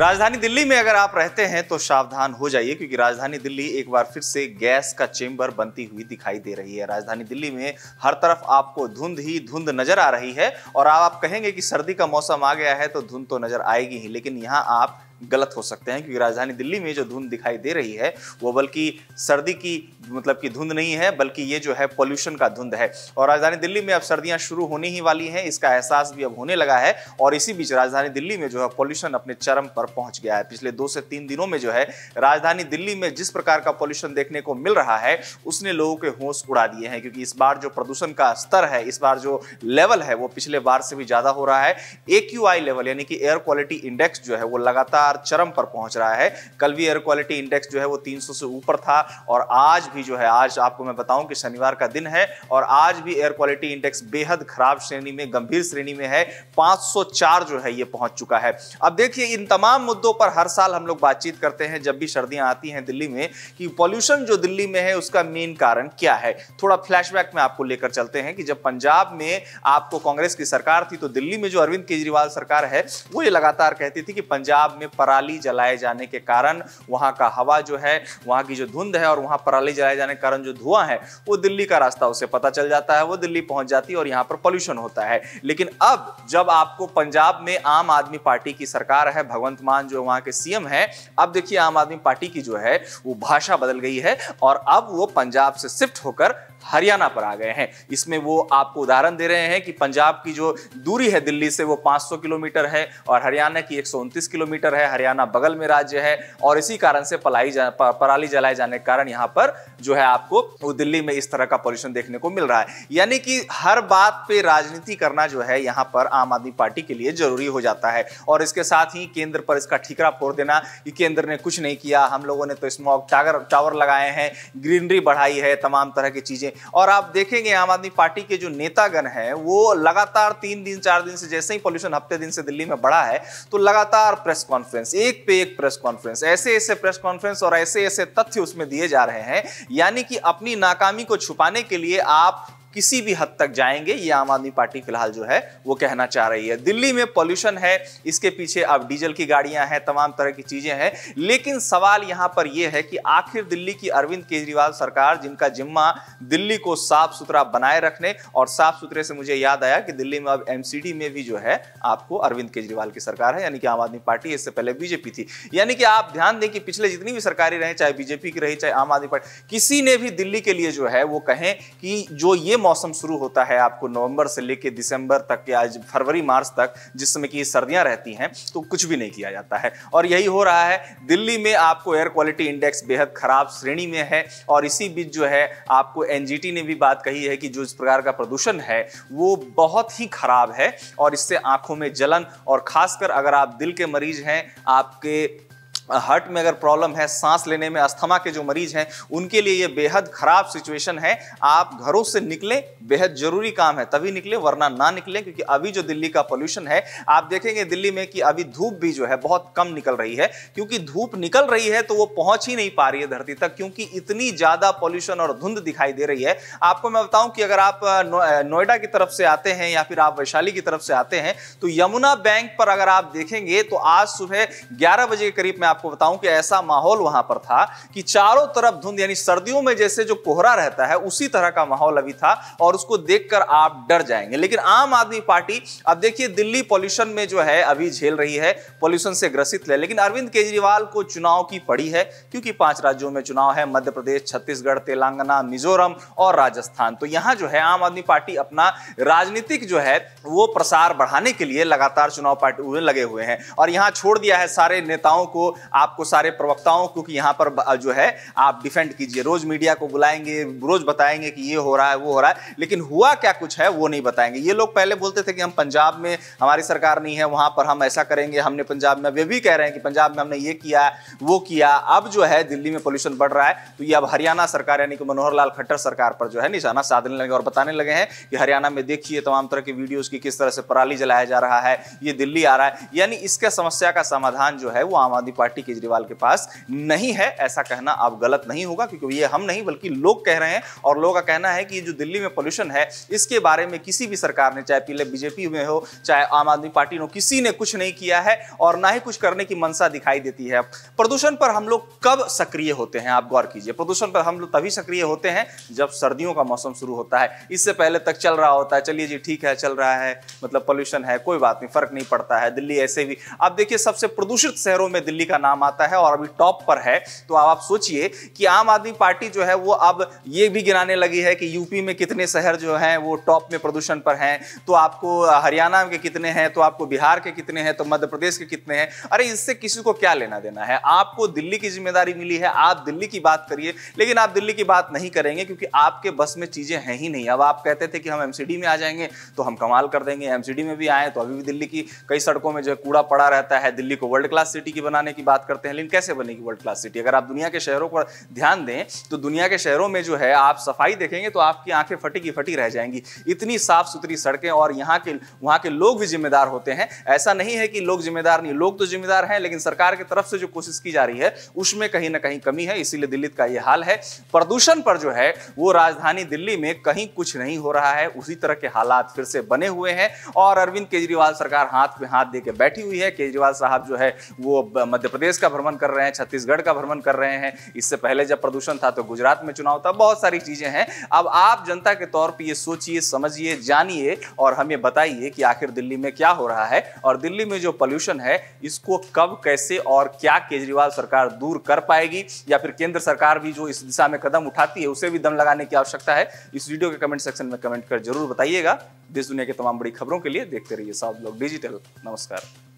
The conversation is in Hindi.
राजधानी दिल्ली में अगर आप रहते हैं तो सावधान हो जाइए क्योंकि राजधानी दिल्ली एक बार फिर से गैस का चेंबर बनती हुई दिखाई दे रही है राजधानी दिल्ली में हर तरफ आपको धुंध ही धुंध नजर आ रही है और आप कहेंगे कि सर्दी का मौसम आ गया है तो धुंध तो नजर आएगी ही लेकिन यहाँ आप गलत हो सकते हैं क्योंकि राजधानी दिल्ली में जो धुंध दिखाई दे रही है वो बल्कि सर्दी की मतलब कि धुंध नहीं है बल्कि ये जो है पॉल्यूशन का धुंध है और राजधानी दिल्ली में अब सर्दियां शुरू होने ही वाली हैं इसका एहसास भी अब होने लगा है और इसी बीच राजधानी दिल्ली में जो है पॉल्यूशन अपने चरम पर पहुंच गया है पिछले दो से तीन दिनों में जो है राजधानी दिल्ली में जिस प्रकार का पॉल्यूशन देखने को मिल रहा है उसने लोगों के होश उड़ा दिए हैं क्योंकि इस बार जो प्रदूषण का स्तर है इस बार जो लेवल है वो पिछले बार से भी ज्यादा हो रहा है ए लेवल यानी कि एयर क्वालिटी इंडेक्स जो है वो लगातार लगातार चरम पर पहुंच रहा है कल भी एयर क्वालिटी इंडेक्स जो है वो 300 से ऊपर था और आज भी जो है आज आपको मैं बताऊं कि शनिवार का दिन है और आज भी एयर क्वालिटी इंडेक्स बेहद खराब श्रेणी में गंभीर श्रेणी में है पांच जो है ये पहुंच चुका है अब देखिए इन तमाम मुद्दों पर हर साल हम लोग बातचीत करते हैं जब भी सर्दियां आती हैं दिल्ली में कि पॉल्यूशन जो दिल्ली में है उसका मेन कारण क्या है थोड़ा फ्लैशबैक में आपको लेकर चलते हैं कि जब पंजाब में आपको कांग्रेस की सरकार थी तो दिल्ली में जो अरविंद केजरीवाल सरकार है वो ये लगातार कहती थी कि पंजाब में पराली जलाए जाने के कारण वहां का हवा जो है वहां की जो धुंध है और वहां पराली जलाए जाने के कारण जो धुआं है वो दिल्ली का रास्ता उसे पता चल जाता है वो दिल्ली पहुंच जाती है और यहाँ पर पॉल्यूशन होता है लेकिन अब जब आपको पंजाब में आम आदमी पार्टी की सरकार है भगवंत मान जो वहां के सीएम है अब देखिए आम आदमी पार्टी की जो है वो भाषा बदल गई है और अब वो पंजाब से शिफ्ट होकर हरियाणा पर आ गए हैं इसमें वो आपको उदाहरण दे रहे हैं कि पंजाब की जो दूरी है दिल्ली से वो 500 किलोमीटर है और हरियाणा की एक किलोमीटर है हरियाणा बगल में राज्य है और इसी कारण से पलाई जा, पराली जलाए जाने के कारण यहाँ पर जो है आपको वो दिल्ली में इस तरह का पॉल्यूशन देखने को मिल रहा है यानी कि हर बात पे राजनीति करना जो है यहाँ पर आम आदमी पार्टी के लिए जरूरी हो जाता है और इसके साथ ही केंद्र पर इसका ठीकरा फोड़ देना कि केंद्र ने कुछ नहीं किया हम लोगों ने तो स्मॉक टावर लगाए हैं ग्रीनरी बढ़ाई है तमाम तरह की चीजें और आप देखेंगे आम आदमी पार्टी के जो नेतागण है वो लगातार तीन दिन चार दिन से जैसे ही पॉल्यूशन हफ्ते दिन से दिल्ली में बढ़ा है तो लगातार प्रेस कॉन्फ्रेंस एक पे एक प्रेस कॉन्फ्रेंस ऐसे ऐसे प्रेस कॉन्फ्रेंस और ऐसे ऐसे तथ्य उसमें दिए जा रहे हैं यानी कि अपनी नाकामी को छुपाने के लिए आप किसी भी हद तक जाएंगे ये आम आदमी पार्टी फिलहाल जो है वो कहना चाह रही है दिल्ली में पॉल्यूशन है इसके पीछे अब डीजल की गाड़ियां हैं तमाम तरह की चीजें हैं लेकिन सवाल यहां पर यह है कि आखिर दिल्ली की अरविंद केजरीवाल सरकार जिनका जिम्मा दिल्ली को साफ सुथरा बनाए रखने और साफ सुथरे से मुझे याद आया कि दिल्ली में अब एमसीडी में भी जो है आपको अरविंद केजरीवाल की सरकार है यानी कि आम आदमी पार्टी इससे पहले बीजेपी थी यानी कि आप ध्यान दें कि पिछले जितनी भी सरकारी रहे चाहे बीजेपी की रही चाहे आम आदमी पार्टी किसी ने भी दिल्ली के लिए जो है वो कहें कि जो ये मौसम शुरू होता है आपको नवंबर से लेकर दिसंबर तक या फरवरी मार्च तक जिस समय की सर्दियां रहती हैं तो कुछ भी नहीं किया जाता है और यही हो रहा है दिल्ली में आपको एयर क्वालिटी इंडेक्स बेहद खराब श्रेणी में है और इसी बीच जो है आपको एनजीटी ने भी बात कही है कि जो इस प्रकार का प्रदूषण है वो बहुत ही खराब है और इससे आंखों में जलन और खासकर अगर आप दिल के मरीज हैं आपके हार्ट में अगर प्रॉब्लम है सांस लेने में अस्थमा के जो मरीज हैं उनके लिए ये बेहद ख़राब सिचुएशन है आप घरों से निकलें बेहद ज़रूरी काम है तभी निकले वरना ना निकलें क्योंकि अभी जो दिल्ली का पोल्यूशन है आप देखेंगे दिल्ली में कि अभी धूप भी जो है बहुत कम निकल रही है क्योंकि धूप निकल रही है तो वो पहुंच ही नहीं पा रही है धरती तक क्योंकि इतनी ज़्यादा पॉल्यूशन और धुंध दिखाई दे रही है आपको मैं बताऊं कि अगर आप नोएडा की तरफ से आते हैं या फिर आप वैशाली की तरफ से आते हैं तो यमुना बैंक पर अगर आप देखेंगे तो आज सुबह ग्यारह बजे के करीब में आप आपको बताऊं कि ऐसा माहौल वहां पर था कि चारों तरफ धुंध यानी सर्दियों में जैसे जो कोहरा रहता है उसी तरह का माहौल अभी था और उसको देखकर आप डर जाएंगे लेकिन आम आदमी पार्टी अब देखिए दिल्ली पॉल्यूशन में जो है अभी झेल रही है पॉल्यूशन से ग्रसित है लेकिन अरविंद केजरीवाल को चुनाव की पड़ी है क्योंकि पांच राज्यों में चुनाव है मध्य प्रदेश छत्तीसगढ़ तेलंगाना मिजोरम और राजस्थान तो यहां जो है आम आदमी पार्टी अपना राजनीतिक जो है वो प्रसार बढ़ाने के लिए लगातार चुनाव पार्टी लगे हुए हैं और यहां छोड़ दिया है सारे नेताओं को आपको सारे प्रवक्ताओं क्योंकि यहाँ पर जो है आप डिफेंड कीजिए रोज मीडिया को बुलाएंगे रोज बताएंगे कि ये हो रहा है वो हो रहा है लेकिन हुआ क्या कुछ है वो नहीं बताएंगे ये लोग पहले बोलते थे कि हम पंजाब में हमारी सरकार नहीं है वहाँ पर हम ऐसा करेंगे हमने पंजाब में वे भी कह रहे हैं कि पंजाब में हमने ये किया वो किया अब जो है दिल्ली में पॉल्यूशन बढ़ रहा है तो ये अब हरियाणा सरकार यानी कि मनोहर लाल खट्टर सरकार पर जो है निशाना साधने लगे और बताने लगे हैं कि हरियाणा में देखिए तमाम तरह की वीडियोज की किस तरह से पराली जलाया जा रहा है ये दिल्ली आ रहा है यानी इसके समस्या का समाधान जो है वो आम आदमी पार्टी पार्टी केजरीवाल के पास नहीं है ऐसा कहना आप गलत नहीं होगा क्योंकि ये हम नहीं बल्कि लोग कह रहे हैं और लोगों का कहना है कि जो दिल्ली में पॉल्यूशन है इसके बारे में किसी भी सरकार ने चाहे पीले बीजेपी में हो चाहे आम आदमी पार्टी ने हो किसी ने कुछ नहीं किया है और ना ही कुछ करने की मंशा दिखाई देती है प्रदूषण पर हम लोग कब सक्रिय होते हैं आप गौर कीजिए प्रदूषण पर हम लोग तभी सक्रिय होते हैं जब सर्दियों का मौसम शुरू होता है इससे पहले तक चल रहा होता है चलिए जी ठीक है चल रहा है मतलब पॉल्यूशन है कोई बात नहीं फर्क नहीं पड़ता है दिल्ली ऐसे भी आप देखिए सबसे प्रदूषित शहरों में दिल्ली का का नाम आता है और अभी टॉप पर है तो अब आप सोचिए कि आम आदमी पार्टी जो है वो अब ये भी गिनाने लगी है कि यूपी में कितने शहर जो हैं वो टॉप में प्रदूषण पर हैं तो आपको हरियाणा के कितने हैं तो आपको बिहार के कितने हैं तो मध्य प्रदेश के कितने हैं अरे इससे किसी को क्या लेना देना है आपको दिल्ली की जिम्मेदारी मिली है आप दिल्ली की बात करिए लेकिन आप दिल्ली की बात नहीं करेंगे क्योंकि आपके बस में चीजें हैं ही नहीं अब आप कहते थे कि हम एमसीडी में आ जाएंगे तो हम कमाल कर देंगे एमसीडी में भी आए तो अभी भी दिल्ली की कई सड़कों में जो कूड़ा पड़ा रहता है दिल्ली को वर्ल्ड क्लास सिटी की बनाने की बात करते हैं लेकिन कैसे बनेगी वर्ल्ड क्लास सिटी अगर आप दुनिया के शहरों पर ध्यान दें तो दुनिया के शहरों में जो है आप सफाई देखेंगे तो आपकी आंखें फटी की फटी रह जाएंगी इतनी साफ सुथरी सड़कें और यहाँ के वहाँ के लोग भी जिम्मेदार होते हैं ऐसा नहीं है कि लोग जिम्मेदार नहीं लोग तो जिम्मेदार हैं लेकिन सरकार की तरफ से जो कोशिश की जा रही है उसमें कहीं ना कहीं कमी है इसीलिए दिल्ली का ये हाल है प्रदूषण पर जो है वो राजधानी दिल्ली में कहीं कुछ नहीं हो रहा है उसी तरह के हालात फिर से बने हुए हैं और अरविंद केजरीवाल सरकार हाथ पे हाथ दे के बैठी हुई है केजरीवाल साहब जो है वो मध्य प्रदेश प्रदेश का भ्रमण कर रहे हैं छत्तीसगढ़ का भ्रमण कर रहे हैं इससे पहले जब प्रदूषण था तो गुजरात में चुनाव था बहुत सारी चीजें हैं अब आप जनता के तौर पर ये सोचिए समझिए जानिए और हमें बताइए कि आखिर दिल्ली में क्या हो रहा है और दिल्ली में जो पॉल्यूशन है इसको कब कैसे और क्या केजरीवाल सरकार दूर कर पाएगी या फिर केंद्र सरकार भी जो इस दिशा में कदम उठाती है उसे भी दम लगाने की आवश्यकता है इस वीडियो के कमेंट सेक्शन में कमेंट कर जरूर बताइएगा देश दुनिया की तमाम बड़ी खबरों के लिए देखते रहिए साउथ ब्लॉग डिजिटल नमस्कार